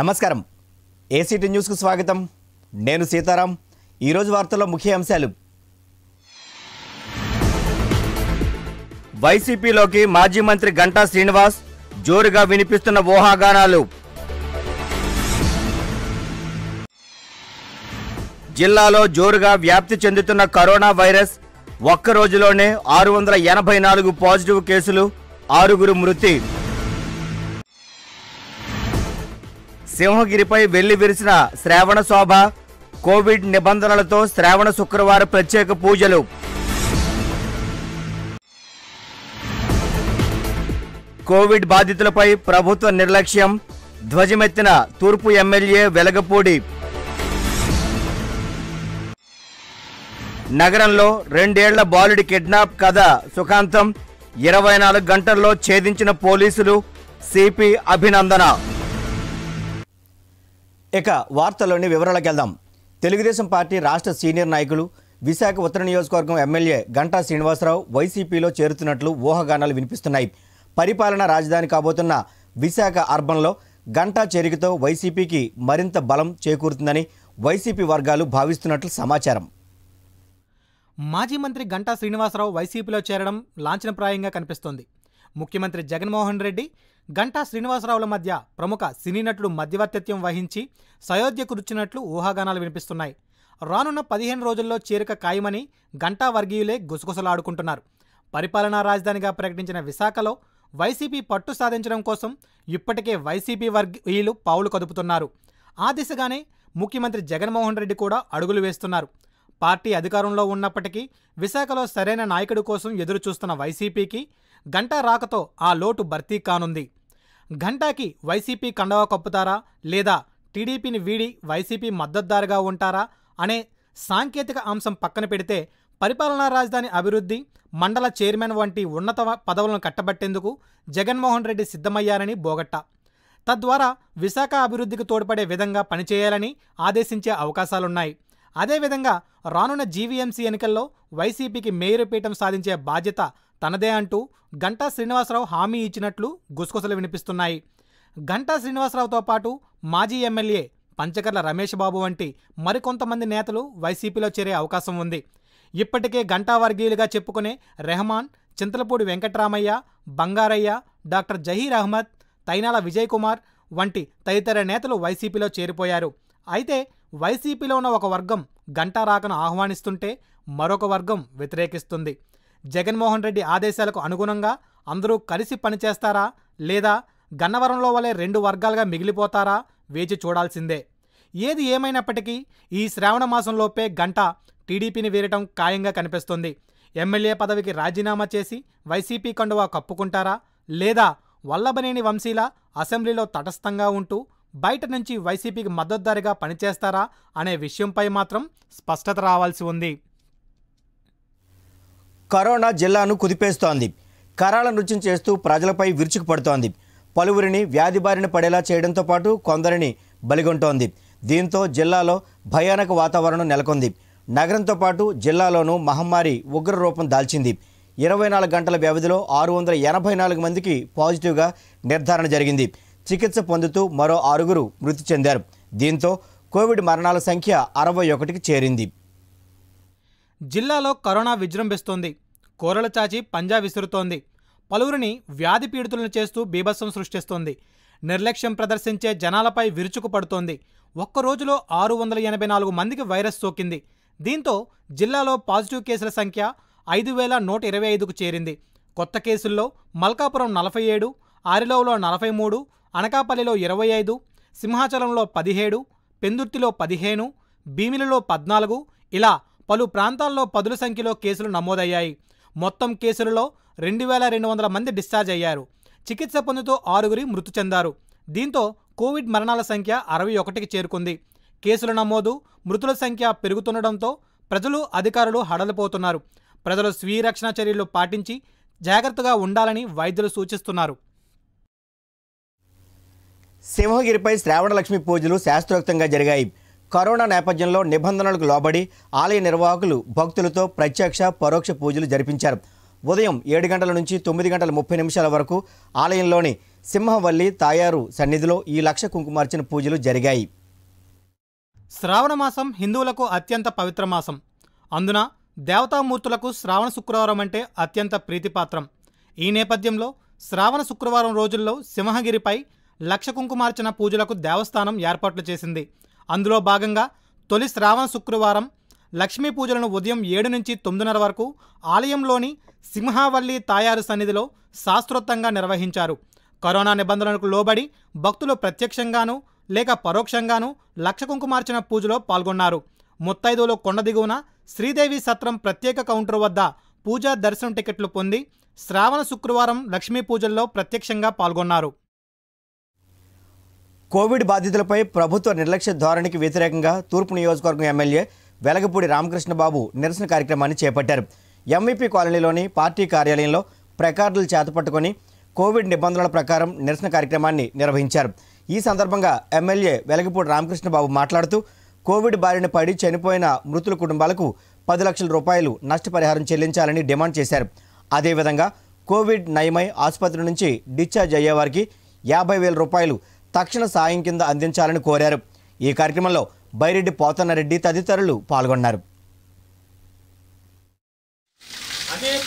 నమస్కారం ఏసీటీ న్యూస్కు స్వాగతం నేను సీతారాం ఈరోజు వార్తల్లో ముఖ్య అంశాలు వైసీపీలోకి మాజీ మంత్రి గంటా శ్రీనివాస్ జోరుగా వినిపిస్తున్న ఊహాగానాలు జిల్లాలో జోరుగా వ్యాప్తి చెందుతున్న కరోనా వైరస్ ఒక్క రోజులోనే ఆరు వందల ఎనభై నాలుగు పాజిటివ్ కేసులు ఆరుగురు మృతి సింహగిరిపై వెళ్లి విరిసిన శ్రావణ శోభ కోవిడ్ నిబంధనలతో శ్రావణ శుక్రవారం ప్రత్యేక పూజలు కోవిడ్ బాధితులపై ప్రభుత్వ నిర్లక్ష్యం ధ్వజమెత్తిన తూర్పు ఎమ్మెల్యే వెలగపూడి నగరంలో రెండేళ్ల బాలుడి కిడ్నాప్ కథ సుఖాంతం ఇరవై నాలుగు గంటల్లో ఛేదించిన పోలీసులు సిపి అభినందన ఇక వార్తల్లోని వివరాలకు వెళ్దాం తెలుగుదేశం పార్టీ రాష్ట్ర సీనియర్ నాయకులు విశాఖ ఉత్తర నియోజకవర్గం ఎమ్మెల్యే గంటా శ్రీనివాసరావు వైసీపీలో చేరుతున్నట్లు ఊహాగానాలు వినిపిస్తున్నాయి పరిపాలన రాజధాని కాబోతున్న విశాఖ అర్బన్లో గంటా చేరికతో వైసీపీకి మరింత బలం చేకూరుతుందని వైసీపీ వర్గాలు భావిస్తున్నట్లు సమాచారం మాజీ మంత్రి గంటా శ్రీనివాసరావు వైసీపీలో చేరడం లాంఛనప్రాయంగా కనిపిస్తోంది ముఖ్యమంత్రి జగన్మోహన్ రెడ్డి గంటా శ్రీనివాసరావుల మధ్య ప్రముఖ సినీ నటుడు మధ్యవర్తిత్వం వహించి సయోధ్యకు రుచినట్లు ఊహాగానాలు వినిపిస్తున్నాయి రానున్న పదిహేను రోజుల్లో చేరిక ఖాయమని గంటా వర్గీయులే గుసగుసలాడుకుంటున్నారు పరిపాలనా రాజధానిగా ప్రకటించిన విశాఖలో వైసీపీ పట్టు సాధించడం కోసం ఇప్పటికే వైసీపీ వర్గీయులు పావులు కదుపుతున్నారు ఆ దిశగానే ముఖ్యమంత్రి జగన్మోహన్ రెడ్డి కూడా అడుగులు వేస్తున్నారు పార్టీ అధికారంలో ఉన్నప్పటికీ విశాఖలో సరైన నాయకుడి కోసం ఎదురుచూస్తున్న వైసీపీకి గంటా రాకతో ఆ లోటు భర్తీ కానుంది గంటాకి వైసీపీ కండవా కప్పుతారా లేదా టీడీపీని వీడి వైసీపీ మద్దతుదారుగా ఉంటారా అనే సాంకేతిక అంశం పక్కన పెడితే పరిపాలనా రాజధాని అభివృద్ధి మండల చైర్మన్ వంటి ఉన్నత పదవులను కట్టబట్టేందుకు జగన్మోహన్ రెడ్డి సిద్ధమయ్యారని బోగట్ట తద్వారా విశాఖ అభివృద్ధికి తోడ్పడే విధంగా పనిచేయాలని ఆదేశించే అవకాశాలున్నాయి అదేవిధంగా రానున్న జీవీఎంసీ ఎన్నికల్లో వైసీపీకి మేయర్ పీఠం సాధించే బాధ్యత తనదే అంటూ గంటా శ్రీనివాసరావు హామీ ఇచ్చినట్లు గుసగుసలు వినిపిస్తున్నాయి గంటా శ్రీనివాసరావుతో పాటు మాజీ ఎమ్మెల్యే పంచకర్ల రమేష్ బాబు వంటి మరికొంతమంది నేతలు వైసీపీలో చేరే అవకాశం ఉంది ఇప్పటికే గంటా వర్గీయులుగా చెప్పుకునే రెహమాన్ చింతలపూడి వెంకటరామయ్య బంగారయ్య డాక్టర్ జహీర్ అహ్మద్ తైనాల విజయ్ కుమార్ వంటి తదితర నేతలు వైసీపీలో చేరిపోయారు అయితే వైసీపీలో ఉన్న ఒక వర్గం గంటా రాకను ఆహ్వానిస్తుంటే మరొక వర్గం వ్యతిరేకిస్తుంది జగన్మోహన్ రెడ్డి ఆదేశాలకు అనుగుణంగా అందరూ కలిసి పనిచేస్తారా లేదా గన్నవరంలో వలె రెండు వర్గాలుగా మిగిలిపోతారా వేచి చూడాల్సిందే ఏది ఏమైనప్పటికీ ఈ శ్రావణ మాసంలోపే గంట టీడీపీని వీరటం ఖాయంగా కనిపిస్తుంది ఎమ్మెల్యే పదవికి రాజీనామా చేసి వైసీపీ కండువా కప్పుకుంటారా లేదా వల్లభనేని వంశీల అసెంబ్లీలో తటస్థంగా ఉంటూ బయట నుంచి వైసీపీకి మద్దతుదారిగా పనిచేస్తారా అనే విషయంపై మాత్రం స్పష్టత రావాల్సి ఉంది కరోనా జిల్లాను కుదిపేస్తోంది కరాల నృత్యం చేస్తూ ప్రజలపై విరుచుకు పడుతోంది పలువురిని వ్యాధి బారిన పడేలా చేయడంతో పాటు కొందరిని బలిగొంటోంది దీంతో జిల్లాలో భయానక వాతావరణం నెలకొంది నగరంతో పాటు జిల్లాలోనూ మహమ్మారి ఉగ్ర రూపం దాల్చింది ఇరవై నాలుగు గంటల వ్యవధిలో ఆరు వందల ఎనభై నాలుగు మందికి పాజిటివ్గా నిర్ధారణ జరిగింది చికిత్స పొందుతూ మరో ఆరుగురు మృతి చెందారు దీంతో కోవిడ్ మరణాల సంఖ్య అరవై ఒకటికి చేరింది జిల్లాలో కరోనా విజృంభిస్తోంది కూరలు చాచి పంజా విసురుతోంది పలువురిని వ్యాధి పీడితులను చేస్తూ బీభత్సం సృష్టిస్తోంది నిర్లక్ష్యం ప్రదర్శించే జనాలపై విరుచుకు పడుతోంది ఒక్కరోజులో ఆరు వందల ఎనభై నాలుగు మందికి వైరస్ సోకింది దీంతో జిల్లాలో పాజిటివ్ కేసుల సంఖ్య ఐదు వేల నూట ఇరవై ఐదుకు చేరింది కొత్త కేసుల్లో మల్కాపురం నలభై ఏడు ఆరిలోలో నలభై మూడు అనకాపల్లిలో ఇరవై ఐదు సింహాచలంలో పదిహేడు పెందుర్తిలో పదిహేను భీమిలిలో పద్నాలుగు ఇలా పలు ప్రాంతాల్లో పదుల సంఖ్యలో కేసులు నమోదయ్యాయి మొత్తం కేసులలో రెండు వేల రెండు వందల మంది డిశ్చార్జ్ అయ్యారు చికిత్స పొందుతూ ఆరుగురి మృతి చెందారు దీంతో కోవిడ్ మరణాల సంఖ్య అరవై ఒకటికి చేరుకుంది కేసుల నమోదు మృతుల సంఖ్య పెరుగుతుండటంతో ప్రజలు అధికారులు హడలిపోతున్నారు ప్రజలు స్వీయ రక్షణ చర్యలు పాటించి జాగ్రత్తగా ఉండాలని వైద్యులు సూచిస్తున్నారు సింహగిరిపై లక్ష్మి పూజలు శాస్త్రోక్తంగా జరిగాయి కరోనా నేపథ్యంలో నిబంధనలకు లోబడి ఆలయ నిర్వాహకులు భక్తులతో ప్రత్యక్ష పరోక్ష పూజలు జరిపించారు ఉదయం ఏడు గంటల నుంచి తొమ్మిది గంటల ముప్పై నిమిషాల వరకు ఆలయంలోని సింహవల్లి తాయారు సన్నిధిలో ఈ లక్ష కుంకుమార్చన పూజలు జరిగాయి శ్రావణ మాసం హిందువులకు అత్యంత పవిత్ర మాసం అందున దేవతామూర్తులకు శ్రావణ శుక్రవారం అంటే అత్యంత ప్రీతిపాత్రం ఈ నేపథ్యంలో శ్రావణ శుక్రవారం రోజుల్లో సింహగిరిపై లక్ష కుంకుమార్చన పూజలకు దేవస్థానం ఏర్పాట్లు చేసింది అందులో భాగంగా తొలి శ్రావణ శుక్రవారం లక్ష్మీ పూజలను ఉదయం ఏడు నుంచి తొమ్మిదిన్నర వరకు ఆలయంలోని సింహావల్లి తాయారు సన్నిధిలో శాస్త్రోత్తంగా నిర్వహించారు కరోనా నిబంధనలకు లోబడి భక్తులు ప్రత్యక్షంగాను లేక పరోక్షంగాను లక్ష కుంకుమార్చన పూజలో పాల్గొన్నారు ముత్తైదులో కొండ దిగువన శ్రీదేవి సత్రం ప్రత్యేక కౌంటర్ వద్ద పూజా దర్శనం టికెట్లు పొంది శ్రావణ శుక్రవారం లక్ష్మీ పూజల్లో ప్రత్యక్షంగా పాల్గొన్నారు కోవిడ్ బాధితులపై ప్రభుత్వ నిర్లక్ష్య ధోరణికి వ్యతిరేకంగా తూర్పు నియోజకవర్గం ఎమ్మెల్యే వెలగపూడి రామకృష్ణబాబు నిరసన కార్యక్రమాన్ని చేపట్టారు ఎంవీపీ కాలనీలోని పార్టీ కార్యాలయంలో ప్రెకార్డులు చేతపట్టుకొని కోవిడ్ నిబంధనల ప్రకారం నిరసన కార్యక్రమాన్ని నిర్వహించారు ఈ సందర్భంగా ఎమ్మెల్యే వెలగపూడి రామకృష్ణబాబు మాట్లాడుతూ కోవిడ్ బారిన పడి చనిపోయిన మృతుల కుటుంబాలకు పది లక్షల రూపాయలు నష్టపరిహారం చెల్లించాలని డిమాండ్ చేశారు అదేవిధంగా కోవిడ్ నయమై ఆసుపత్రి నుంచి డిశ్చార్జ్ అయ్యేవారికి యాభై వేల రూపాయలు తక్షణ సాయం కింద అందించాలని కోరారు ఈ కార్యక్రమంలో బైరెడ్డి పోతన్నారెడ్డి తదితరులు పాల్గొన్నారు అనేక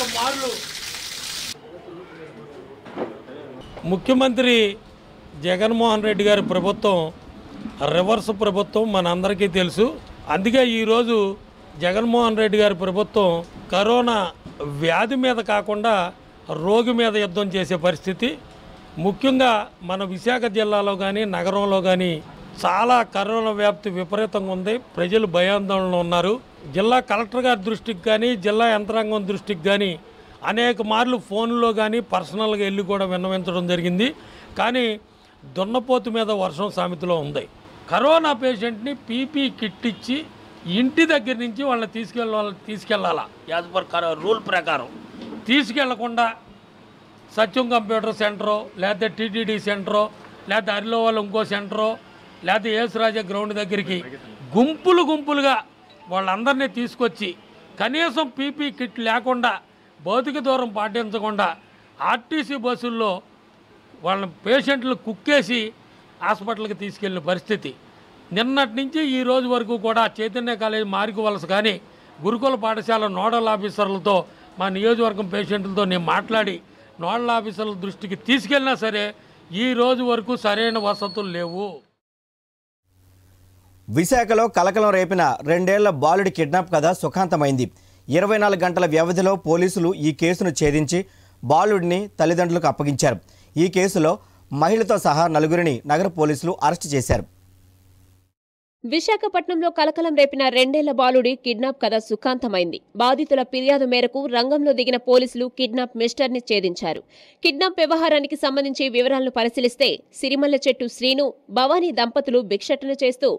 ముఖ్యమంత్రి జగన్మోహన్ రెడ్డి గారి ప్రభుత్వం రివర్స్ ప్రభుత్వం మనందరికీ తెలుసు అందుకే ఈరోజు జగన్మోహన్ రెడ్డి గారి ప్రభుత్వం కరోనా వ్యాధి మీద కాకుండా రోగి మీద యుద్ధం చేసే పరిస్థితి ముఖ్యంగా మన విశాఖ జిల్లాలో కానీ నగరంలో కానీ చాలా కరోనా వ్యాప్తి విపరీతంగా ఉంది ప్రజలు భయాందోళనలు ఉన్నారు జిల్లా కలెక్టర్ గారి దృష్టికి కానీ జిల్లా యంత్రాంగం దృష్టికి కానీ అనేక మార్లు ఫోన్లో కానీ పర్సనల్గా వెళ్ళి కూడా విన్నవించడం జరిగింది కానీ దున్నపోతు మీద వర్షం సామెతలో ఉంది కరోనా పేషెంట్ని పీపీ కిట్ ఇచ్చి ఇంటి దగ్గర నుంచి వాళ్ళని తీసుకెళ్ళ తీసుకెళ్ళాలా యాజ్ పర్ రూల్ ప్రకారం తీసుకెళ్లకుండా సత్యం కంప్యూటర్ సెంటరో లేకపోతే టీటీడీ సెంటరో లేకపోతే అరిలో ఇంకో సెంటరో లేకపోతే యేసురాజా గ్రౌండ్ దగ్గరికి గుంపులు గుంపులుగా వాళ్ళందరినీ తీసుకొచ్చి కనీసం పీపీ కిట్ లేకుండా భౌతిక దూరం పాటించకుండా ఆర్టీసీ బస్సుల్లో వాళ్ళ పేషెంట్లు కుక్కేసి హాస్పిటల్కి తీసుకెళ్లిన పరిస్థితి నిన్నటి నుంచి ఈ రోజు వరకు కూడా చైతన్య కాలేజ్ మారికి వలస కానీ గురుకుల పాఠశాల నోడల్ ఆఫీసర్లతో మా నియోజకవర్గం పేషెంట్లతో నేను మాట్లాడి నోడల్ ఆఫీసర్ల దృష్టికి తీసుకెళ్ళినా సరే ఈ రోజు వరకు సరైన వసతులు లేవు విశాఖలో కలకలం రేపిన రెండేళ్ల బాలుడి కిడ్నాప్ కథ సుఖాంతమైంది ఇరవై నాలుగు గంటల వ్యవధిలో పోలీసులు ఈ కేసును ఛేదించి బాలుడిని తల్లిదండ్రులకు అప్పగించారు ఈ కేసులో మహిళతో సహా నలుగురిని నగర పోలీసులు అరెస్టు చేశారు విశాఖపట్నంలో కలకలం రేపిన రెండేళ్ల బాలుడి కిడ్నాప్ కథ సుఖాంతమైంది బాధితుల ఫిర్యాదు మేరకు రంగంలో దిగిన పోలీసులు కిడ్నాప్ మిస్టర్ని ఛేదించారు కిడ్నాప్ వ్యవహారానికి సంబంధించి వివరాలను పరిశీలిస్తే సిరిమల్ల చెట్టు శ్రీను భవానీ దంపతులు భిక్షటన చేస్తూ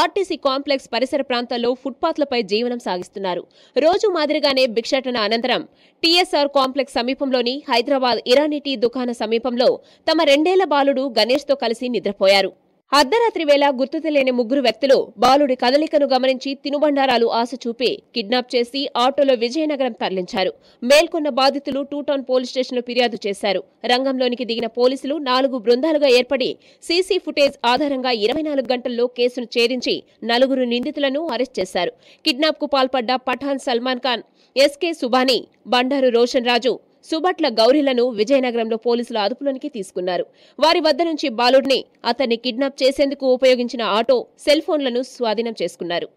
ఆర్టీసీ కాంప్లెక్స్ పరిసర ప్రాంతాల్లో ఫుట్పాత్లపై జీవనం సాగిస్తున్నారు రోజు మాదిరిగానే భిక్షటన అనంతరం టీఎస్ఆర్ కాంప్లెక్స్ సమీపంలోని హైదరాబాద్ ఇరానీ టీ దుకాణ సమీపంలో తమ రెండేళ్ల బాలుడు గణేష్తో కలిసి నిద్రపోయారు అర్ధరాత్రి వేళ గుర్తు తెలియని ముగ్గురు వ్యక్తులు బాలుడి కదలికను గమనించి తినుబండారాలు ఆశ చూపి కిడ్నాప్ చేసి ఆటోలో విజయనగరం తరలించారు మేల్కొన్న బాధితులు టూటౌన్ పోలీస్ స్టేషన్లో ఫిర్యాదు చేశారు రంగంలోనికి దిగిన పోలీసులు నాలుగు బృందాలుగా ఏర్పడి సీసీ ఫుటేజ్ ఆధారంగా ఇరవై నాలుగు గంటల్లో కేసును ఛేదించి నలుగురు నిందితులను అరెస్ట్ చేశారు కిడ్నాప్ కు పాల్పడ్డ పఠాన్ సల్మాన్ ఖాన్ ఎస్కే సుబానీ బండారు రోషన్ రాజు సుబట్ల గౌరీలను విజయనగరంలో పోలీసులు అదుపులోనికి తీసుకున్నారు వారి వద్ద నుంచి బాలుడిని అతన్ని కిడ్నాప్ చేసేందుకు ఉపయోగించిన ఆటో సెల్ ఫోన్లను స్వాధీనం చేసుకున్నారు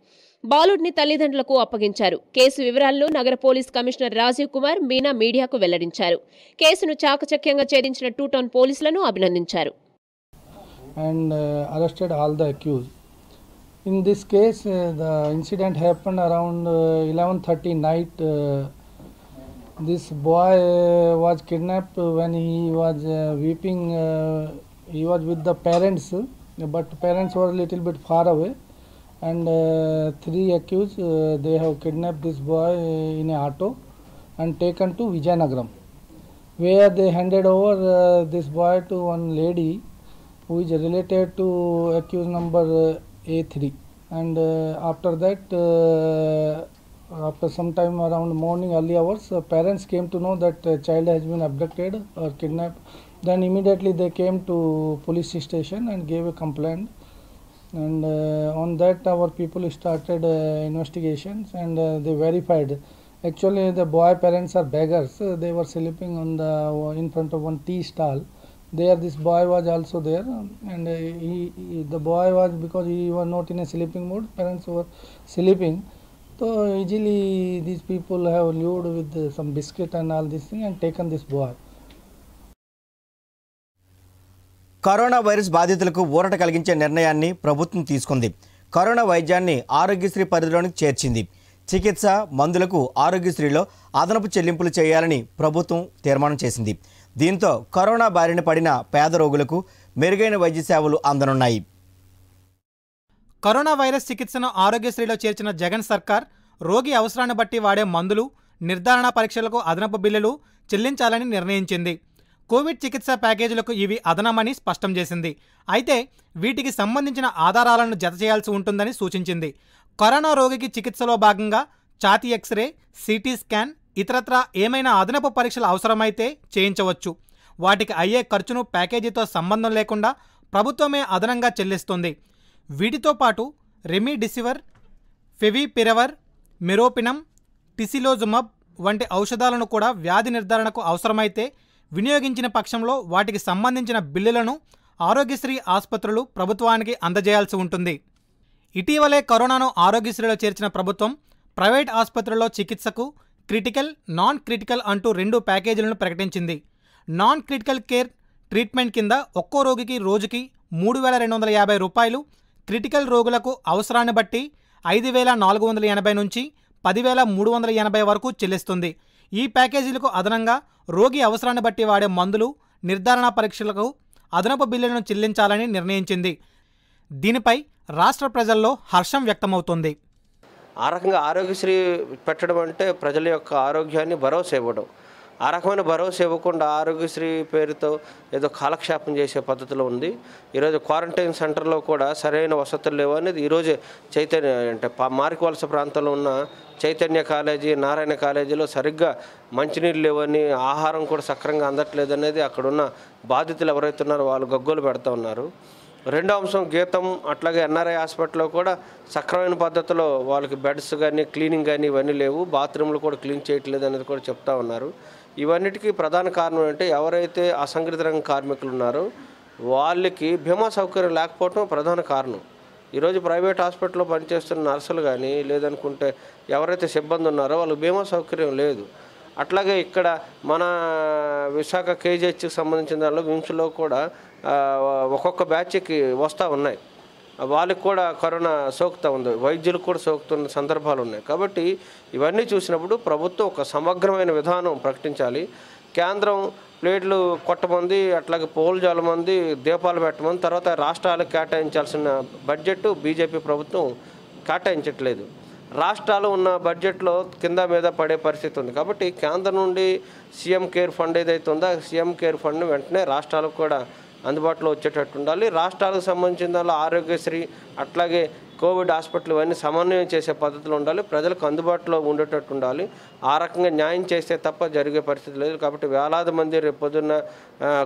బాలుడిని తల్లిదండ్రులకు అప్పగించారు కేసు వివరాలను నగర పోలీస్ కమిషనర్ రాజీవ్ కుమార్ మీనా మీడియాకు వెల్లడించారు కేసును చాకచక్యంగా ఛేదించిన టూ టౌన్ పోలీసులను అభినందించారు and arrested all the accused in this case the incident happen around eleven thirty night this boy uh, was kidnapped when he was uh, weeping uh, he was with the parents but parents were a little bit far away and uh, three accused uh, they have kidnapped this boy uh, in a auto and taken to vijayanagaram where they handed over this boy to one lady who is related to accused number a3 and after that after some time around morning early hours uh, parents came to know that child has been abducted or kidnapped then immediately they came to police station and gave a complaint and uh, on that our people started uh, investigations and uh, they verified actually the boy parents are beggars uh, they were sleeping on the in front of one tea stall there this boy was also there and he, he, the boy was because he was not in a sleeping mode parents were sleeping So usually these people have lured with some biscuit and all this thing and taken this boy. Corona virus బాధితులకు ఊరట కలిగించే నిర్ణయాన్ని ప్రభుత్వం తీసుకుంది corona వైద్యాన్ని ఆరోగ్యశ్రీ పరిధిలోనికి చేర్చింది చికిత్స మందులకు ఆరోగ్యశ్రీలో అదనపు చెల్లింపులు చేయాలని ప్రభుత్వం తీర్మానం చేసింది దీంతో కరోనా బారిన పడిన పేద రోగులకు మెరుగైన వైద్య సేవలు అందనున్నాయి కరోనా వైరస్ చికిత్సను ఆరోగ్యశ్రీలో చేర్చిన జగన్ సర్కార్ రోగి అవసరాన్ని బట్టి వాడే మందులు నిర్ధారణ పరీక్షలకు అదనపు బిల్లులు చెల్లించాలని నిర్ణయించింది కోవిడ్ చికిత్స ప్యాకేజీలకు ఇవి అదనమని స్పష్టం చేసింది అయితే వీటికి సంబంధించిన ఆధారాలను జత చేయాల్సి ఉంటుందని సూచించింది కరోనా రోగికి చికిత్సలో భాగంగా ఛాతీ ఎక్స్రే సిటీ స్కాన్ ఇతరత్రా ఏమైనా అదనపు పరీక్షలు అవసరమైతే చేయించవచ్చు వాటికి అయ్యే ఖర్చును ప్యాకేజీతో సంబంధం లేకుండా ప్రభుత్వమే అదనంగా చెల్లిస్తుంది వీటితో పాటు రెమిడిసివర్ ఫెవీపిరవర్ మెరోపినం టిసిలోజుమబ్ వంటి ఔషధాలను కూడా వ్యాధి నిర్ధారణకు అవసరమైతే వినియోగించిన పక్షంలో వాటికి సంబంధించిన బిల్లులను ఆరోగ్యశ్రీ ఆసుపత్రులు ప్రభుత్వానికి అందజేయాల్సి ఉంటుంది ఇటీవలే కరోనాను ఆరోగ్యశ్రీలో చేర్చిన ప్రభుత్వం ప్రైవేట్ ఆసుపత్రుల్లో చికిత్సకు క్రిటికల్ నాన్ క్రిటికల్ అంటూ రెండు ప్యాకేజీలను ప్రకటించింది నాన్ క్రిటికల్ కేర్ ట్రీట్మెంట్ కింద ఒక్కో రోగికి రోజుకి మూడు వేల రెండు వందల యాభై రూపాయలు క్రిటికల్ రోగులకు అవసరాన్ని బట్టి ఐదు వేల నాలుగు వందల ఎనభై నుంచి పదివేల మూడు వందల ఎనభై వరకు చెల్లిస్తుంది ఈ ప్యాకేజీలకు అదనంగా రోగి అవసరాన్ని బట్టి వాడే మందులు నిర్ధారణ పరీక్షలకు అదనపు బిల్లులను చెల్లించాలని నిర్ణయించింది దీనిపై రాష్ట్ర ప్రజల్లో హర్షం వ్యక్తమవుతుంది ఆ రకంగా ఆరోగ్యశ్రీ పెట్టడం అంటే ప్రజల యొక్క ఆరోగ్యాన్ని భరోసా ఇవ్వడం ఆ రకమైన భరోసా ఇవ్వకుండా ఆరోగ్యశ్రీ పేరుతో ఏదో కాలక్షేపం చేసే పద్ధతిలో ఉంది ఈరోజు క్వారంటైన్ సెంటర్లో కూడా సరైన వసతులు లేవు అనేది ఈరోజే చైతన్య అంటే మారికవలస ప్రాంతంలో ఉన్న చైతన్య కాలేజీ నారాయణ కాలేజీలో సరిగ్గా మంచినీళ్ళు లేవని ఆహారం కూడా సక్రంగా అందట్లేదు అనేది అక్కడున్న బాధితులు ఎవరైతే ఉన్నారో వాళ్ళు గగ్గోలు పెడతా ఉన్నారు రెండో అంశం గీతం అట్లాగే ఎన్ఆర్ఐ హాస్పిటల్లో కూడా సక్రమైన పద్ధతిలో వాళ్ళకి బెడ్స్ కానీ క్లీనింగ్ కానీ ఇవన్నీ లేవు బాత్రూమ్లు కూడా క్లీన్ చేయట్లేదు అనేది కూడా చెప్తా ఉన్నారు ఇవన్నిటికీ ప్రధాన కారణం అంటే ఎవరైతే అసంఘటిత రంగ కార్మికులు ఉన్నారో వాళ్ళకి భీమా సౌకర్యం లేకపోవటం ప్రధాన కారణం ఈరోజు ప్రైవేట్ హాస్పిటల్లో పనిచేస్తున్న నర్సులు కానీ లేదనుకుంటే ఎవరైతే సిబ్బంది ఉన్నారో వాళ్ళకి భీమా సౌకర్యం లేదు అట్లాగే ఇక్కడ మన విశాఖ కేజీహెచ్కి సంబంధించిన దానిలో విమ్స్లో కూడా ఒక్కొక్క బ్యాచ్కి వస్తూ ఉన్నాయి వాళ్ళకి కూడా కరోనా సోకుతూ ఉంది వైద్యులకు కూడా సోకుతున్న సందర్భాలు ఉన్నాయి కాబట్టి ఇవన్నీ చూసినప్పుడు ప్రభుత్వం ఒక సమగ్రమైన విధానం ప్రకటించాలి కేంద్రం ప్లేట్లు కొట్టమంది అట్లాగే పోలు జాలమంది దీపాలు పెట్టమంది తర్వాత రాష్ట్రాలకు కేటాయించాల్సిన బడ్జెట్ బీజేపీ ప్రభుత్వం కేటాయించట్లేదు రాష్ట్రాలు ఉన్న బడ్జెట్లో కింద మీద పడే పరిస్థితి ఉంది కాబట్టి కేంద్రం నుండి సీఎం కేర్ ఫండ్ ఏదైతే ఉందో సీఎం కేర్ ఫండ్ వెంటనే రాష్ట్రాలకు కూడా అందుబాటులో వచ్చేటట్టు ఉండాలి రాష్ట్రాలకు సంబంధించిన దానిలో ఆరోగ్యశ్రీ అట్లాగే కోవిడ్ హాస్పిటల్ ఇవన్నీ సమన్వయం చేసే పద్ధతులు ఉండాలి ప్రజలకు అందుబాటులో ఉండేటట్టు ఉండాలి ఆ రకంగా న్యాయం చేస్తే తప్ప జరిగే పరిస్థితి లేదు కాబట్టి వేలాది మంది రేపు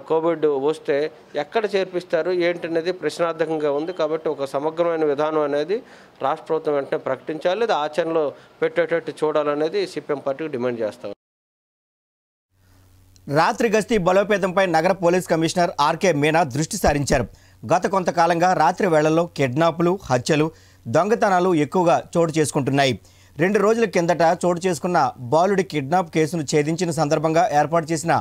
కోవిడ్ వస్తే ఎక్కడ చేర్పిస్తారు ఏంటనేది ప్రశ్నార్థకంగా ఉంది కాబట్టి ఒక సమగ్రమైన విధానం అనేది రాష్ట్ర ప్రభుత్వం వెంటనే ప్రకటించాలి లేదా ఆచరణలో పెట్టేటట్టు చూడాలనేది సిపిఎం పార్టీకి డిమాండ్ చేస్తాం రాత్రి గస్తీ బలోపేతంపై నగర పోలీస్ కమిషనర్ ఆర్కే మీనా దృష్టి సారించారు గత కొంతకాలంగా రాత్రి వేళల్లో కిడ్నాపులు హత్యలు దొంగతనాలు ఎక్కువగా చోటు చేసుకుంటున్నాయి రెండు రోజుల కిందట చోటు చేసుకున్న బాలుడి కిడ్నాప్ కేసును ఛేదించిన సందర్భంగా ఏర్పాటు చేసిన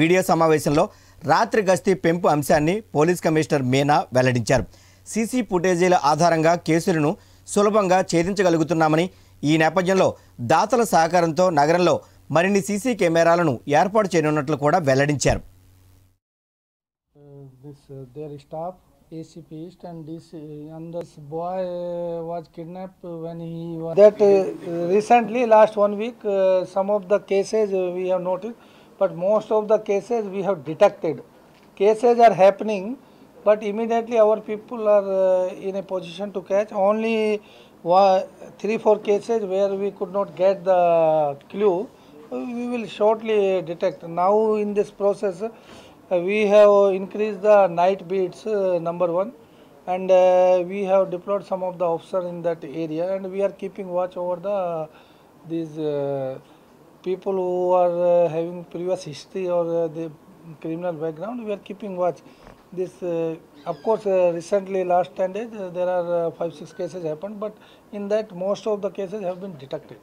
మీడియా సమావేశంలో రాత్రి గస్తీ పెంపు అంశాన్ని పోలీస్ కమిషనర్ మీనా వెల్లడించారు సీసీ ఫుటేజీల ఆధారంగా కేసులను సులభంగా ఛేదించగలుగుతున్నామని ఈ నేపథ్యంలో దాతల సహకారంతో నగరంలో మరిన్ని సీసీ కెమెరాలను ఏర్పాటు చేయనున్నట్లు కూడా వెల్లడించారు ACP East and this and this boy was kidnapped when he was that uh, recently last one week uh, some of the cases we have noticed but most of the cases we have detected cases are happening but immediately our people are uh, in a position to catch only one, three four cases where we could not get the clue we will shortly detect. Now in this process, uh, we have increased the night beats, uh, number one and uh, we have deployed some of the officers in that area and we are keeping watch over the these uh, people who are uh, having previous history or uh, the criminal background we are keeping watch this of course recently last 10 days there are 5 6 cases happened but in that most of the cases have been detected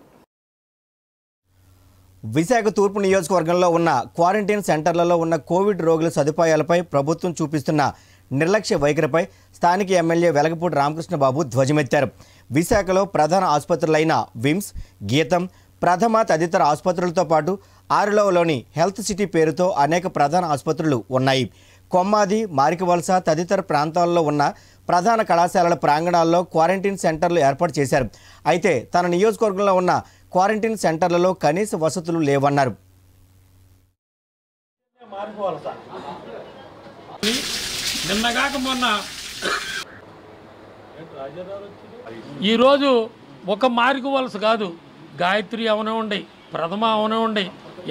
Visakha తూర్పు నియోజకవర్గంలో ఉన్న quarantine సెంటర్లలో ఉన్న Covid రోగుల సదుపాయాలపై ప్రభుత్వం చూపిస్తున్న నిర్లక్ష్య వైఖరిపై స్థానిక ఎమ్మెల్యే వెలగపూడి రామకృష్ణబాబు ధ్వజమెత్తారు విశాఖలో ప్రధాన ఆసుపత్రులైన విమ్స్ గీతం ప్రథమ తదితర ఆసుపత్రులతో పాటు ఆరులోవలోని హెల్త్ సిటీ పేరుతో అనేక ప్రధాన ఆసుపత్రులు ఉన్నాయి కొమ్మాది మారికవలస తదితర ప్రాంతాల్లో ఉన్న ప్రధాన కళాశాలల ప్రాంగణాల్లో క్వారంటైన్ సెంటర్లు ఏర్పాటు చేశారు అయితే తన నియోజకవర్గంలో ఉన్న క్వారంటైన్ సెంటర్లలో కనీస వసతులు లేవన్నారు నిన్నగాక మొన్న ఈరోజు ఒక మారికు వలస కాదు గాయత్రి అవనివ్వండి ప్రథమ అవనివ్వండి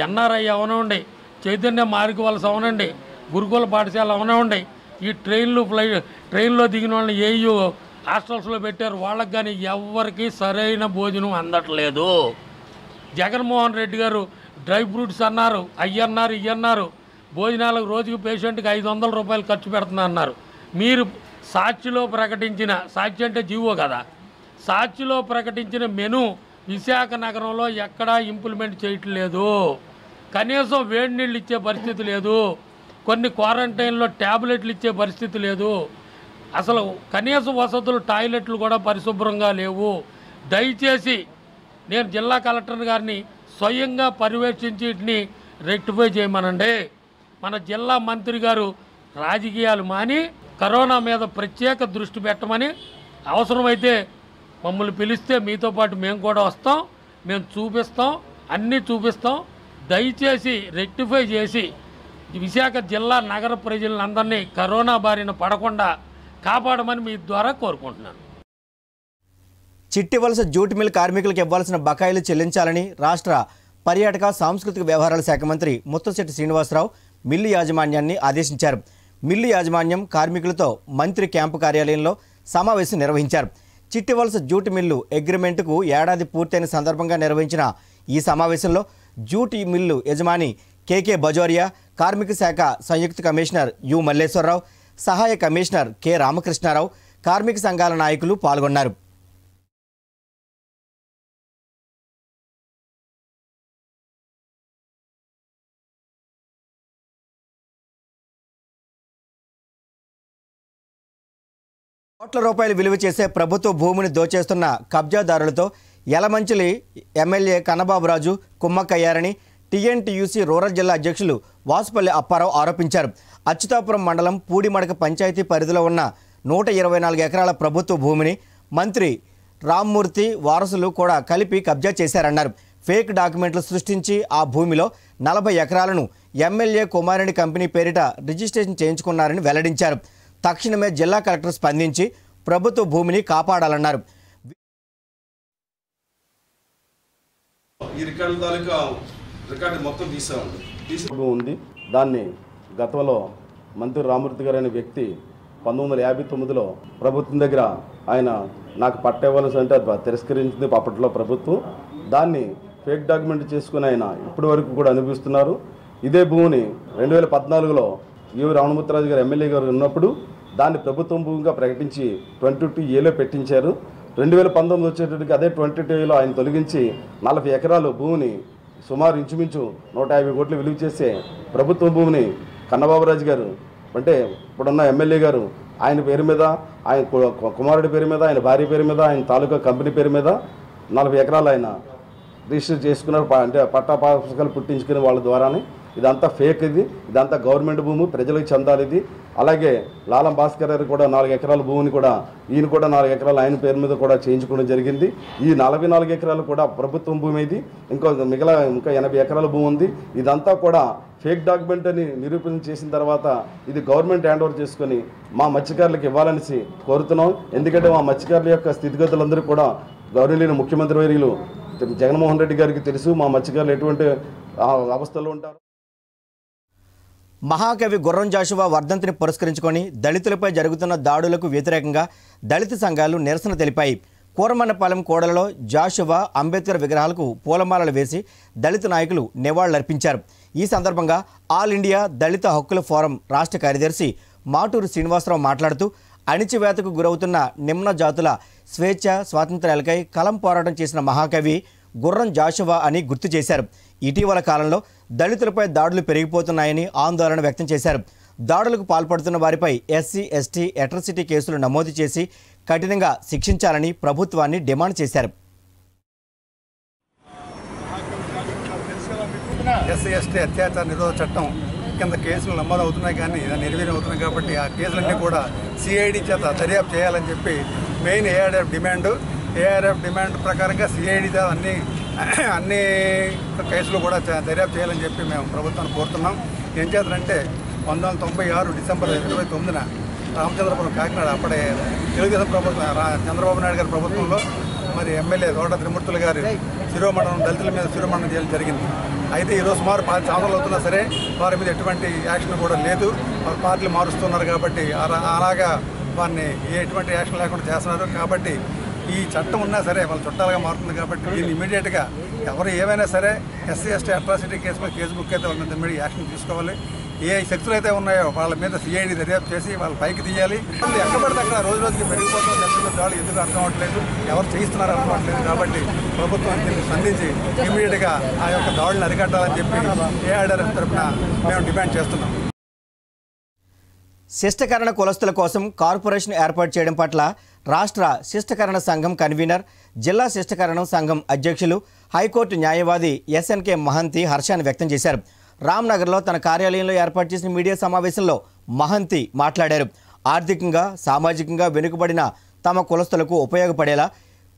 ఎన్ఆర్ఐ అవనివ్వండి చైతన్య మారికు వలస అవనండి గురుకుల పాఠశాల అవనివ్వండి ఈ ట్రైన్లు ఫ్లై ట్రైన్లో దిగిన వాళ్ళని ఏయూ హాస్టల్స్లో పెట్టారు వాళ్ళకి కానీ ఎవరికి సరైన భోజనం అందట్లేదు జగన్మోహన్ రెడ్డి గారు డ్రై ఫ్రూట్స్ అన్నారు అయ్యన్నారు ఇయ్యన్నారు భోజనాలకు రోజుకి పేషెంట్కి ఐదు వందల రూపాయలు ఖర్చు పెడుతున్నా అన్నారు మీరు సాక్షిలో ప్రకటించిన సాక్షి అంటే జీవో కదా సాక్షిలో ప్రకటించిన మెను విశాఖ నగరంలో ఎక్కడా ఇంప్లిమెంట్ చేయట్లేదు కనీసం వేడి నీళ్ళు ఇచ్చే పరిస్థితి లేదు కొన్ని క్వారంటైన్లో ట్యాబ్లెట్లు ఇచ్చే పరిస్థితి లేదు అసలు కనీస వసతులు టాయిలెట్లు కూడా పరిశుభ్రంగా లేవు దయచేసి నేను జిల్లా కలెక్టర్ గారిని స్వయంగా పర్యవేక్షించి వీటిని రెక్టిఫై చేయమనండి మన జిల్లా మంత్రి గారు రాజకీయాలు మాని కరోనా మీద ప్రత్యేక దృష్టి పెట్టమని అవసరమైతే మమ్మల్ని పిలిస్తే మీతో పాటు మేము కూడా వస్తాం మేము చూపిస్తాం అన్నీ చూపిస్తాం దయచేసి రెక్టిఫై చేసి విశాఖ జిల్లా నగర ప్రజలందరినీ కరోనా బారిన పడకుండా కాపాడమని మీ ద్వారా కోరుకుంటున్నాను చిట్టి వలస జూట్ మిల్ కార్మికులకు ఇవ్వాల్సిన బకాయిలు చెల్లించాలని రాష్ట్ర పర్యాటక సాంస్కృతిక వ్యవహారాల శాఖ మంత్రి ముత్తశెట్టి శ్రీనివాసరావు మిల్లు యాజమాన్యాన్ని ఆదేశించారు మిల్లు యాజమాన్యం కార్మికులతో మంత్రి క్యాంపు కార్యాలయంలో సమావేశం నిర్వహించారు చిట్టి వలస జూట్ మిల్లు అగ్రిమెంటుకు ఏడాది పూర్తయిన సందర్భంగా నిర్వహించిన ఈ సమావేశంలో జూట్ మిల్లు యజమాని కేకే బజోరియా కార్మిక శాఖ సంయుక్త కమిషనర్ యు మల్లేశ్వరరావు సహాయ కమిషనర్ కె రామకృష్ణారావు కార్మిక సంఘాల నాయకులు పాల్గొన్నారు కోట్ల రూపాయలు విలువ చేసే ప్రభుత్వ భూమిని దోచేస్తున్న కబ్జాదారులతో యలమంచిలి ఎమ్మెల్యే కన్నబాబురాజు కుమ్మక్కయ్యారని టీఎన్టీయూసీ రూరల్ జిల్లా అధ్యక్షులు వాసుపల్లి అప్పారావు ఆరోపించారు అచ్యుతాపురం మండలం పూడిమడక పంచాయతీ పరిధిలో ఉన్న నూట ఇరవై నాలుగు ఎకరాల ప్రభుత్వ భూమిని మంత్రి రామ్మూర్తి వారసులు కూడా కలిపి కబ్జా చేశారన్నారు ఫేక్ డాక్యుమెంట్లు సృష్టించి ఆ భూమిలో నలభై ఎకరాలను ఎమ్మెల్యే కుమారుని కంపెనీ పేరిట రిజిస్ట్రేషన్ చేయించుకున్నారని వెల్లడించారు తక్షణమే జిల్లా కలెక్టర్ స్పందించి ప్రభుత్వ భూమిని కాపాడాలన్నారు ఉంది దాన్ని గతంలో మంత్రి రామూర్తి గారు అనే వ్యక్తి పంతొమ్మిది వందల యాభై తొమ్మిదిలో ప్రభుత్వం దగ్గర ఆయన నాకు పట్ట ఇవ్వాల్సి అంటే తిరస్కరించింది అప్పట్లో ప్రభుత్వం దాన్ని ఫేక్ డాక్యుమెంట్ చేసుకుని ఆయన ఇప్పటి వరకు కూడా అనిపిస్తున్నారు ఇదే భూమిని రెండు వేల పద్నాలుగులో యువ రామమూర్తిరాజు గారు ఎమ్మెల్యే గారు ఉన్నప్పుడు దాన్ని ప్రభుత్వం భూమిగా ప్రకటించి ట్వంటీ టూ ఏలో పెట్టించారు రెండు వేల పంతొమ్మిది వచ్చేటప్పటికి అదే ట్వంటీ టూ ఏలో ఆయన తొలగించి నలభై ఎకరాలు భూమిని సుమారు ఇంచుమించు నూట యాభై కోట్లు విలువ చేసే ప్రభుత్వ భూమిని కన్నబాబురాజు గారు అంటే ఇప్పుడున్న ఎమ్మెల్యే గారు ఆయన పేరు మీద ఆయన కుమారుడి పేరు మీద ఆయన భార్య పేరు మీద ఆయన తాలూకా కంపెనీ పేరు మీద నలభై ఎకరాలు ఆయన రిజిస్టర్ చేసుకున్న అంటే పట్టా పుస్తకాలు పుట్టించుకునే వాళ్ళ ద్వారానే ఇదంతా ఫేక్ ఇది ఇదంతా గవర్నమెంట్ భూమి ప్రజలకు చెందాలి ఇది అలాగే లాలం భాస్కర్ గారు కూడా నాలుగు ఎకరాల భూమిని కూడా ఈయన కూడా నాలుగు ఎకరాలు ఆయన పేరు మీద కూడా చేయించుకోవడం జరిగింది ఈ నలభై నాలుగు ఎకరాలు కూడా ప్రభుత్వం భూమి ఇది ఇంకో మిగతా ఇంకా ఎనభై ఎకరాల భూమి ఉంది ఇదంతా కూడా ఫేక్ డాక్యుమెంట్ అని నిరూపణ చేసిన తర్వాత ఇది గవర్నమెంట్ హ్యాండ్ ఓవర్ చేసుకొని మా మత్స్యకారులకు ఇవ్వాలనేసి కోరుతున్నాం ఎందుకంటే మా మత్స్యకారుల యొక్క స్థితిగతులందరూ కూడా గౌరవలేని ముఖ్యమంత్రి వర్యులు జగన్మోహన్ రెడ్డి గారికి తెలుసు మా మత్స్యకారులు ఎటువంటి అవస్థలో ఉంటారు మహాకవి గుర్రం జాషువా వర్ధంతిని పురస్కరించుకొని దళితులపై జరుగుతున్న దాడులకు వ్యతిరేకంగా దళిత సంఘాలు నిరసన తెలిపాయి కూరమన్నపాలెం కోడలలో జాషువా అంబేద్కర్ విగ్రహాలకు పూలమాలలు వేసి దళిత నాయకులు నివాళులర్పించారు ఈ సందర్భంగా ఆల్ ఇండియా దళిత హక్కుల ఫోరం రాష్ట్ర కార్యదర్శి మాటూరు శ్రీనివాసరావు మాట్లాడుతూ అణిచివేతకు గురవుతున్న నిమ్న జాతుల స్వేచ్ఛ స్వాతంత్ర్యాలకై కలం పోరాటం చేసిన మహాకవి గుర్రం జాషువా అని గుర్తు చేశారు ఇటీవల కాలంలో దళితులపై దాడులు పెరిగిపోతున్నాయని ఆందోళన వ్యక్తం చేశారు దాడులకు పాల్పడుతున్న వారిపై ఎస్సీ ఎస్టీ ఎట్రసిటీ కేసులు నమోదు చేసి కఠినంగా శిక్షించాలని ప్రభుత్వాన్ని డిమాండ్ చేశారు ఎస్సీ ఎస్టీ అత్యాచార నిరోధ చట్టం కింద కేసులు నమోదు అవుతున్నాయి కానీ నిర్వీర్యం అవుతున్నాయి కాబట్టి ఆ కేసులన్నీ కూడా సిఐడి చేత దర్యాప్తు చేయాలని చెప్పి main ARF demand ARF demand ప్రకారంగా సిఐడి చేత అన్ని అన్ని కేసులు కూడా దర్యాప్తు చేయాలని చెప్పి మేము ప్రభుత్వాన్ని కోరుతున్నాం ఏం చేతనంటే పంతొమ్మిది వందల తొంభై ఆరు డిసెంబర్ ఇరవై తొమ్మిదిన రామచంద్రపురం కాకినాడ అప్పుడే తెలుగుదేశం ప్రభుత్వం చంద్రబాబు నాయుడు గారి ప్రభుత్వంలో మరి ఎమ్మెల్యే తోట త్రిమూర్తులు గారు శిరోమండలం దళితుల మీద శిరోమండలం చేయడం జరిగింది అయితే ఈరోజు సుమారు పాతి సంవత్సరాలు అవుతున్నా సరే వారి మీద ఎటువంటి యాక్షన్ కూడా లేదు వారు పార్టీలు మారుస్తున్నారు కాబట్టి అలాగా వారిని ఎటువంటి యాక్షన్ లేకుండా చేస్తున్నారు కాబట్టి ఈ చట్టం ఉన్నా సరే వాళ్ళ చుట్టాలుగా మారుతుంది కాబట్టి దీన్ని ఇమీడియట్గా ఎవరు ఏమైనా సరే ఎస్సీ ఎస్టీ అట్రాసిటీ కేసు మీద కేసు బుక్ అయితే వాళ్ళ మీద యాక్షన్ తీసుకోవాలి ఏ శక్తులు అయితే ఉన్నాయో వాళ్ళ మీద సిఐడి దర్యాప్తు చేసి వాళ్ళు పైకి తీయాలి ఎక్కడ పడితే అక్కడ రోజు రోజుకి పెరిగిపోతాం జరుగుతున్న దాడులు ఎందుకు అర్థం అవ్వట్లేదు ఎవరు చేయిస్తున్నారు అర్థం అవ్వట్లేదు కాబట్టి ప్రభుత్వం దీన్ని స్పందించి ఇమీడియట్గా ఆ యొక్క దాడులను అరికట్టాలని చెప్పి ఏఆర్డీఆర్ఎఫ్ తరఫున మేము డిమాండ్ చేస్తున్నాం శిష్టకరణ కులస్తుల కోసం కార్పొరేషన్ ఏర్పాటు చేయడం పట్ల రాష్ట్ర శిష్టకరణ సంఘం కన్వీనర్ జిల్లా శిష్టకరణ సంఘం అధ్యక్షులు హైకోర్టు న్యాయవాది ఎస్ఎన్కే మహంతి హర్షాన్ని వ్యక్తం చేశారు రామ్నగర్లో తన కార్యాలయంలో ఏర్పాటు చేసిన మీడియా సమావేశంలో మహంతి మాట్లాడారు ఆర్థికంగా సామాజికంగా వెనుకబడిన తమ కులస్తులకు ఉపయోగపడేలా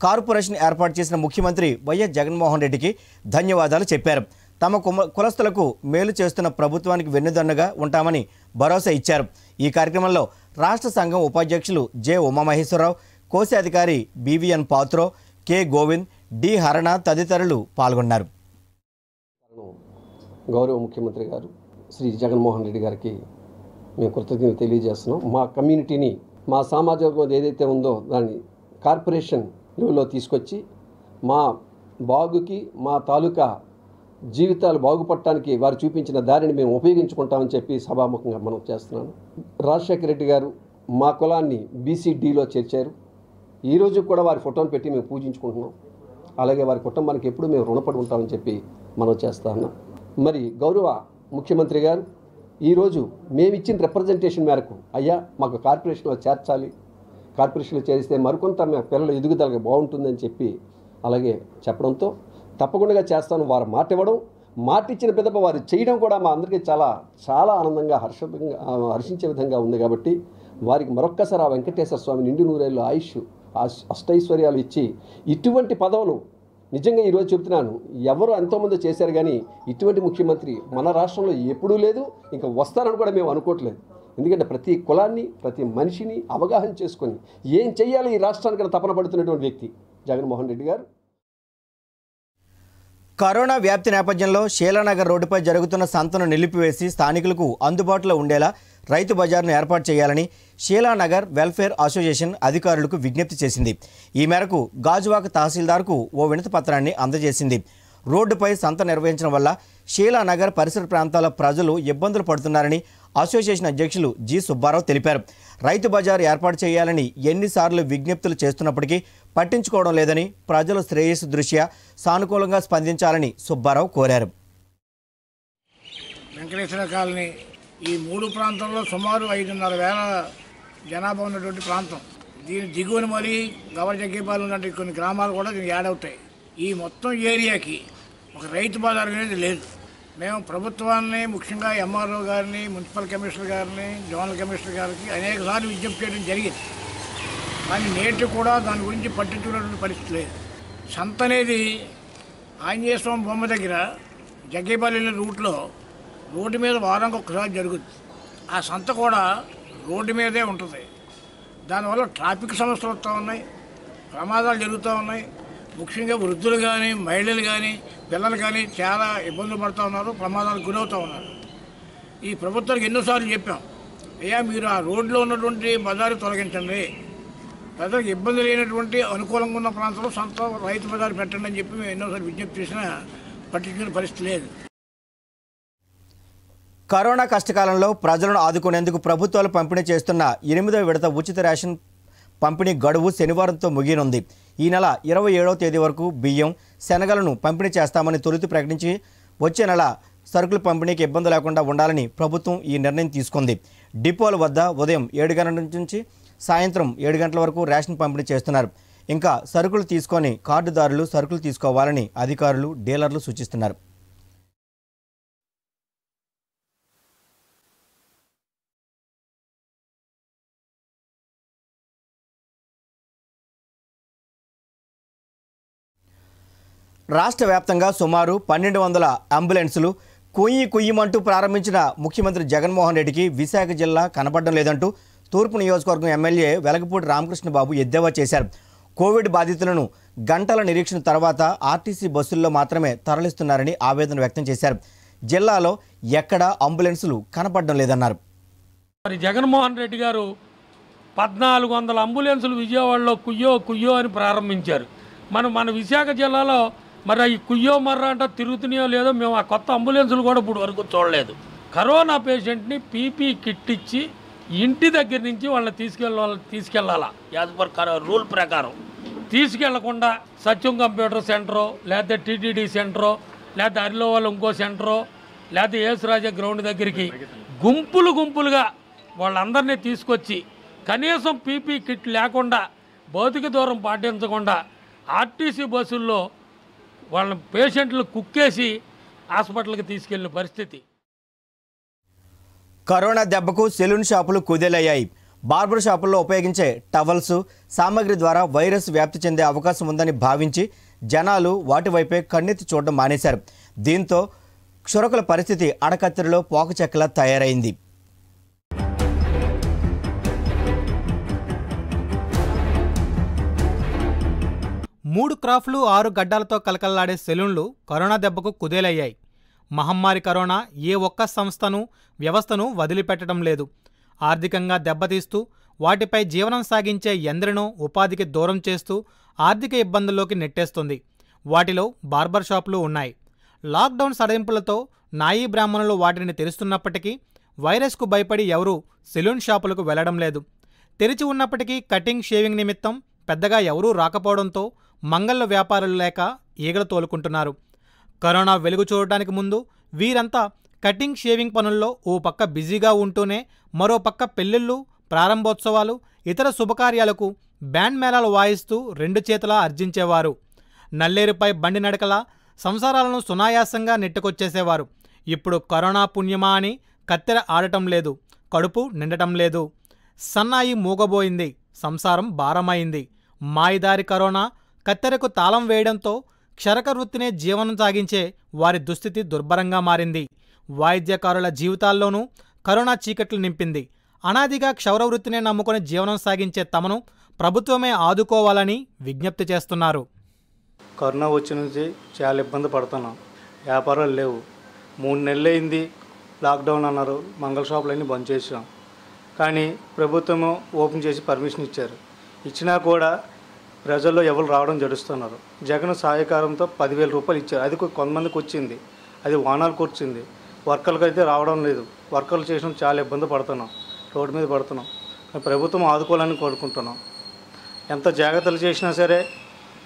కార్పొరేషన్ ఏర్పాటు చేసిన ముఖ్యమంత్రి వైఎస్ జగన్మోహన్ రెడ్డికి ధన్యవాదాలు చెప్పారు తమ కులస్తులకు మేలు చేస్తున్న ప్రభుత్వానికి వెన్నుదన్నుగా ఉంటామని భరోసా ఇచ్చారు ఈ కార్యక్రమంలో రాష్ట్ర సంఘం ఉపాధ్యక్షులు జె ఉమామహేశ్వరరావు కోశాధికారి BVN Patro K Govind D Harana తదితరులు పాల్గొన్నారు గౌరవ ముఖ్యమంత్రి గారు శ్రీ జగన్మోహన్ రెడ్డి గారికి మేము కృతజ్ఞతలు తెలియజేస్తున్నాం మా కమ్యూనిటీని మా సామాజిక ఏదైతే ఉందో దాన్ని కార్పొరేషన్ లెవెల్లో తీసుకొచ్చి మా బాగుకి మా తాలూకా జీవితాలు బాగుపడటానికి వారు చూపించిన దారిని మేము ఉపయోగించుకుంటామని చెప్పి సభాముఖంగా మనం చేస్తున్నాను రాజశేఖర రెడ్డి గారు మా కులాన్ని బీసీడీలో చేర్చారు ఈరోజు కూడా వారి ఫోటోను పెట్టి మేము పూజించుకుంటున్నాం అలాగే వారి కుటుంబానికి ఎప్పుడు మేము రుణపడి ఉంటామని చెప్పి మనం చేస్తా ఉన్నాం మరి గౌరవ ముఖ్యమంత్రి గారు ఈరోజు మేము ఇచ్చిన రిప్రజెంటేషన్ మేరకు అయ్యా మాకు కార్పొరేషన్లో చేర్చాలి కార్పొరేషన్లో చేరిస్తే మరికొంత మా పిల్లల ఎదుగుదలకి బాగుంటుందని చెప్పి అలాగే చెప్పడంతో తప్పకుండా చేస్తాను వారు మాట ఇవ్వడం మాట ఇచ్చిన పిదప వారు చేయడం కూడా మా అందరికీ చాలా చాలా ఆనందంగా హర్షంగా హర్షించే విధంగా ఉంది కాబట్టి వారికి మరొక్కసారి ఆ వెంకటేశ్వర స్వామి నిండు నూరేళ్ళు ఆయుష్ అష్టైశ్వర్యాలు ఇచ్చి ఇటువంటి పదవులు నిజంగా ఈరోజు చెప్తున్నాను ఎవరు ఎంతోమంది చేశారు కానీ ఇటువంటి ముఖ్యమంత్రి మన రాష్ట్రంలో ఎప్పుడూ లేదు ఇంకా వస్తారని కూడా మేము అనుకోవట్లేదు ఎందుకంటే ప్రతి కులాన్ని ప్రతి మనిషిని అవగాహన చేసుకొని ఏం చేయాలి ఈ రాష్ట్రానికి తపన పడుతున్నటువంటి వ్యక్తి జగన్మోహన్ రెడ్డి గారు కరోనా వ్యాప్తి నేపథ్యంలో శీలానగర్ రోడ్డుపై జరుగుతున్న సంతను నిలిపివేసి స్థానికులకు అందుబాటులో ఉండేలా రైతు బజార్ను ఏర్పాటు చేయాలని షీలానగర్ వెల్ఫేర్ అసోసియేషన్ అధికారులకు విజ్ఞప్తి చేసింది ఈ మేరకు గాజువాక తహసీల్దార్కు ఓ వినతి పత్రాన్ని అందజేసింది రోడ్డుపై సంత నిర్వహించడం వల్ల షీలానగర్ పరిసర ప్రాంతాల ప్రజలు ఇబ్బందులు పడుతున్నారని అసోసియేషన్ అధ్యక్షులు జి సుబ్బారావు తెలిపారు రైతు బజార్ ఏర్పాటు చేయాలని ఎన్నిసార్లు విజ్ఞప్తులు చేస్తున్నప్పటికీ పట్టించుకోవడం లేదని ప్రజల శ్రేయస్సు దృష్ట్యా సానుకూలంగా స్పందించాలని సుబ్బారావు కోరారు వెంకటేశ్వర కాలనీ ఈ మూడు ప్రాంతంలో సుమారు ఐదున్నర వేల జనాభా ఉన్నటువంటి ప్రాంతం దీని దిగువన మరి గవర్ జగ్గేపాలు ఉన్నటువంటి కొన్ని గ్రామాలు కూడా దీనికి యాడ్ అవుతాయి ఈ మొత్తం ఏరియాకి ఒక రైతు బజార్ అనేది లేదు మేము ప్రభుత్వాన్ని ముఖ్యంగా ఎంఆర్ఓ గారిని మున్సిపల్ కమిషనర్ గారిని జోనల్ కమిషనర్ గారికి సార్లు విజ్ఞప్తి చేయడం జరిగింది కానీ నేటి కూడా దాని గురించి పట్టించుకున్నటువంటి పరిస్థితి లేదు సంత అనేది ఆంజనేయ స్వామి బొమ్మ దగ్గర జగ్గేపల్లి రూట్లో రోడ్డు మీద వారానికి ఒకసారి జరుగుద్ది ఆ సంత కూడా రోడ్డు మీదే ఉంటుంది దానివల్ల ట్రాఫిక్ సమస్యలు వస్తూ ఉన్నాయి ప్రమాదాలు జరుగుతూ ఉన్నాయి ముఖ్యంగా వృద్ధులు కానీ మహిళలు కానీ పిల్లలు కానీ చాలా ఇబ్బందులు పడుతూ ఉన్నారు ప్రమాదాలకు గురవుతూ ఉన్నారు ఈ ప్రభుత్వానికి ఎన్నోసార్లు చెప్పాం అయ్యా మీరు ఆ రోడ్లో ఉన్నటువంటి బజారు తొలగించండి ప్రజలకు ఇబ్బంది లేనటువంటి అనుకూలంగా ఉన్న ప్రాంతంలో సొంత రైతు బజారు పెట్టండి అని చెప్పి మేము ఎన్నోసార్లు విజ్ఞప్తి చేసినా పట్టించుకునే పరిస్థితి లేదు కరోనా కష్టకాలంలో ప్రజలను ఆదుకునేందుకు ప్రభుత్వాలు పంపిణీ చేస్తున్న ఎనిమిదో విడత ఉచిత రేషన్ పంపిణీ గడువు శనివారంతో ముగియనుంది ఈ నెల ఇరవై ఏడవ తేదీ వరకు బియ్యం శనగలను పంపిణీ చేస్తామని తొలుత ప్రకటించి వచ్చే నెల సరుకుల పంపిణీకి ఇబ్బంది లేకుండా ఉండాలని ప్రభుత్వం ఈ నిర్ణయం తీసుకుంది డిపోల వద్ద ఉదయం ఏడు గంటల నుంచి సాయంత్రం ఏడు గంటల వరకు రేషన్ పంపిణీ చేస్తున్నారు ఇంకా సరుకులు తీసుకొని కార్డుదారులు సరుకులు తీసుకోవాలని అధికారులు డీలర్లు సూచిస్తున్నారు రాష్ట్ర వ్యాప్తంగా సుమారు పన్నెండు వందల అంబులెన్సులు కుయ్యి కుయ్యమంటూ ప్రారంభించిన ముఖ్యమంత్రి జగన్మోహన్ రెడ్డికి విశాఖ జిల్లా కనపడడం లేదంటూ తూర్పు నియోజకవర్గం ఎమ్మెల్యే వెలగపూడి రామకృష్ణబాబు ఎద్దేవా చేశారు కోవిడ్ బాధితులను గంటల నిరీక్షణ తర్వాత ఆర్టీసీ బస్సుల్లో మాత్రమే తరలిస్తున్నారని ఆవేదన వ్యక్తం చేశారు జిల్లాలో ఎక్కడా అంబులెన్సులు కనపడడం లేదన్నారు మరి జగన్మోహన్ రెడ్డి గారు పద్నాలుగు వందల అంబులెన్సులు విజయవాడలో కుయ్యో కుయ్యో అని ప్రారంభించారు మనం మన విశాఖ జిల్లాలో మరి ఈ కుయ్యో మర్ర అంట తిరుగుతున్నాయో లేదో మేము ఆ కొత్త అంబులెన్సులు కూడా ఇప్పుడు వరకు చూడలేదు కరోనా పేషెంట్ని పీపీ కిట్ ఇచ్చి ఇంటి దగ్గర నుంచి వాళ్ళని తీసుకెళ్ళ తీసుకెళ్ళాలా యాజ్ పర్ రూల్ ప్రకారం తీసుకెళ్లకుండా సత్యం కంప్యూటర్ సెంటరో లేకపోతే టీటీడీ సెంటరో లేదా అరిలో వాళ్ళు ఇంకో సెంటరో లేకపోతే యేసురాజ గ్రౌండ్ దగ్గరికి గుంపులు గుంపులుగా వాళ్ళందరినీ తీసుకొచ్చి కనీసం పీపీ కిట్ లేకుండా భౌతిక దూరం పాటించకుండా ఆర్టీసీ బస్సుల్లో వాళ్ళ పేషెంట్లు కుక్కేసి హాస్పిటల్కి తీసుకెళ్లిన పరిస్థితి కరోనా దెబ్బకు సెలూన్ షాపులు కుదేలయ్యాయి బార్బర్ షాపుల్లో ఉపయోగించే టవల్స్ సామాగ్రి ద్వారా వైరస్ వ్యాప్తి చెందే అవకాశం ఉందని భావించి జనాలు వాటి వైపే కన్నెత్తి చూడడం మానేశారు దీంతో క్షురకుల పరిస్థితి అడకత్తెరలో పోకచెక్కలా తయారైంది మూడు క్రాఫ్లు ఆరు గడ్డాలతో కలకలలాడే సెలూన్లు కరోనా దెబ్బకు కుదేలయ్యాయి మహమ్మారి కరోనా ఏ ఒక్క సంస్థను వ్యవస్థను వదిలిపెట్టడం లేదు ఆర్థికంగా దెబ్బతీస్తూ వాటిపై జీవనం సాగించే ఎందరినో ఉపాధికి దూరం చేస్తూ ఆర్థిక ఇబ్బందుల్లోకి నెట్టేస్తుంది వాటిలో బార్బర్ షాపులు ఉన్నాయి లాక్డౌన్ సడలింపులతో నాయీ బ్రాహ్మణులు వాటిని తెరుస్తున్నప్పటికీ వైరస్కు భయపడి ఎవరూ సెలూన్ షాపులకు వెళ్లడం లేదు తెరిచి ఉన్నప్పటికీ కటింగ్ షేవింగ్ నిమిత్తం పెద్దగా ఎవరూ రాకపోవడంతో మంగళ వ్యాపారులు లేక ఈగలు తోలుకుంటున్నారు కరోనా వెలుగు చూడటానికి ముందు వీరంతా కటింగ్ షేవింగ్ పనుల్లో ఓ పక్క బిజీగా ఉంటూనే మరో పక్క పెళ్ళిళ్ళు ప్రారంభోత్సవాలు ఇతర శుభకార్యాలకు బ్యాండ్ మేళాలు వాయిస్తూ రెండు చేతులా అర్జించేవారు నల్లేరుపై బండి నడకలా సంసారాలను సునాయాసంగా నెట్టుకొచ్చేసేవారు ఇప్పుడు కరోనా పుణ్యమా అని కత్తెర ఆడటం లేదు కడుపు నిండటం లేదు సన్నాయి మూగబోయింది సంసారం భారమైంది మాయిదారి కరోనా కత్తెరకు తాళం వేయడంతో క్షరక వృత్తినే జీవనం సాగించే వారి దుస్థితి దుర్భరంగా మారింది వాయిద్యకారుల జీవితాల్లోనూ కరోనా చీకట్లు నింపింది అనాదిగా క్షౌర వృత్తినే నమ్ముకుని జీవనం సాగించే తమను ప్రభుత్వమే ఆదుకోవాలని విజ్ఞప్తి చేస్తున్నారు కరోనా వచ్చి నుంచి చాలా ఇబ్బంది పడుతున్నాం వ్యాపారాలు లేవు మూడు నెలలు అయింది లాక్డౌన్ అన్నారు మంగళ షాపులన్నీ బంద్ చేసాం కానీ ప్రభుత్వము ఓపెన్ చేసి పర్మిషన్ ఇచ్చారు ఇచ్చినా కూడా ప్రజల్లో ఎవరు రావడం జరుస్తున్నారు జగన్ సహాయకారంతో పదివేల రూపాయలు ఇచ్చారు అది కొంతమందికి వచ్చింది అది వానాలు వచ్చింది వర్కర్లకు అయితే రావడం లేదు వర్కర్లు చేసిన చాలా ఇబ్బంది పడుతున్నాం రోడ్డు మీద పడుతున్నాం ప్రభుత్వం ఆదుకోవాలని కోరుకుంటున్నాం ఎంత జాగ్రత్తలు చేసినా సరే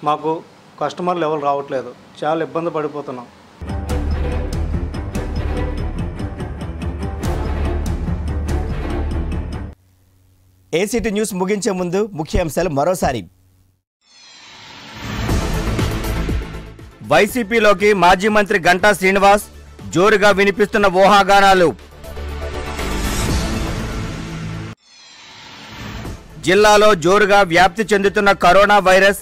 మాకు కస్టమర్లు ఎవరు రావట్లేదు చాలా ఇబ్బంది పడిపోతున్నాం ఏసీటీ న్యూస్ ముగించే ముందు ముఖ్యాంశాలు మరోసారి వైసీపీలోకి మాజీ మంత్రి గంటా శ్రీనివాస్ జోరుగా వినిపిస్తున్న ఊహాగానాలు జిల్లాలో జోరుగా వ్యాప్తి చెందుతున్న కరోనా వైరస్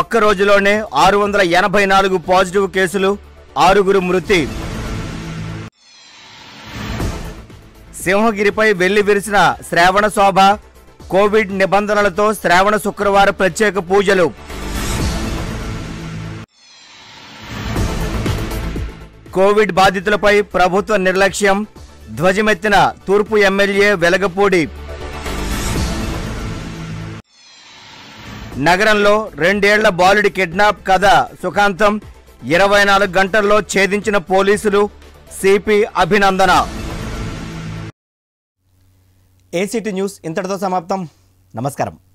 ఒక్క రోజులోనే ఆరు వందల ఎనభై నాలుగు పాజిటివ్ కేసులు ఆరుగురు మృతి సింహగిరిపై వెళ్లి విరిసిన శ్రావణ శోభ కోవిడ్ నిబంధనలతో శ్రావణ శుక్రవారం ప్రత్యేక పూజలు కోవిడ్ బాధితులపై ప్రభుత్వ నిర్లక్ష్యం ధ్వజమెత్తిన తూర్పు ఎమ్మెల్యే వెలగపూడి నగరంలో రెండేళ్ల బాలుడి కిడ్నాప్ కథ సుఖాంతం ఇరవై నాలుగు గంటల్లో ఛేదించిన పోలీసులు సిపి అభినందన ఏసీటీ న్యూస్ ఇంతటితో సమాప్తం నమస్కారం